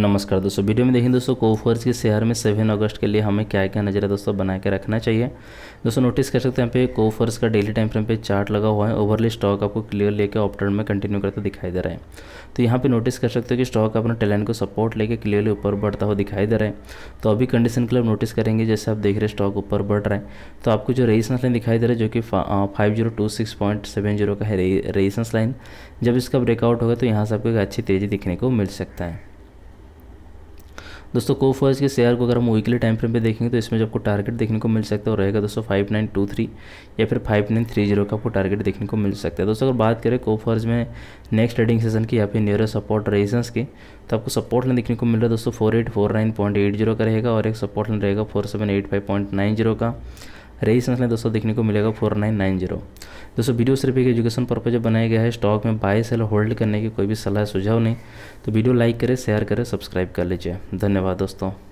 नमस्कार दोस्तों वीडियो में देखें दोस्तों कोफोर्स के शेयर में सेवन अगस्त के लिए हमें क्या क्या नजरिया दोस्तों बना के रखना चाहिए दोस्तों नोटिस कर सकते हैं यहाँ पे कोफोर्स का डेली टाइम फ्रेम पे चार्ट लगा हुआ है ओवरली स्टॉक आपको क्लियर लेके ऑप्टर्न में कंटिन्यू करते दिखाई दे रहा है तो यहाँ पे नोटिस कर सकते हो कि स्टॉक अपने टैलेंट को सपोर्ट लेके क्लियरली ऊपर बढ़ता हुआ दिखाई दे रहा है तो अभी कंडीशन के लिए नोटिस करेंगे जैसे आप देख रहे हैं स्टॉक ऊपर बढ़ रहा है तो आपको जो रेजिस्टेंस लाइन दिखाई दे रहा है जो कि five zero two six point seven zero का है रेजिस्टेंस लाइन जब इसका ब्रेकआउट होगा तो यहाँ से आपको एक अच्छी तेज़ी दिखने को मिल सकता है दोस्तों को फर्ज के शेयर को अगर हम वीकली टाइम फ्रेम पे देखेंगे तो इसमें जो आपको टारगेट देखने को मिल सकता है रहेगा दोस्तों फाइव नाइन टू थ्री या फिर फाइव नाइन थ्री जीरो का आपको टारगेट देखने को मिल सकता है दोस्तों अगर बात करें को फर्ज में नेक्स्ट ट्रेडिंग सेशन की या फिर नियरस्ट सपोर्ट रेजेंस की तो आपको सपोर्ट लाइन देखने को मिल रहा है दोस्तों four eight four nine point eight zero का रहेगा और एक सपोर्ट लाइन रहेगा four seven eight five point nine zero का रेजिस्टेंस लाइन दोस्तों देखने को मिलेगा फोर नाइन नाइन जीरो दोस्तों वीडियो सिर्फ एक एजुकेशन पर्पज बनाया गया है स्टॉक में बाय सेल होल्ड करने की कोई भी सलाह सुझाव नहीं तो वीडियो लाइक करें शेयर करें सब्सक्राइब कर लीजिए धन्यवाद दोस्तों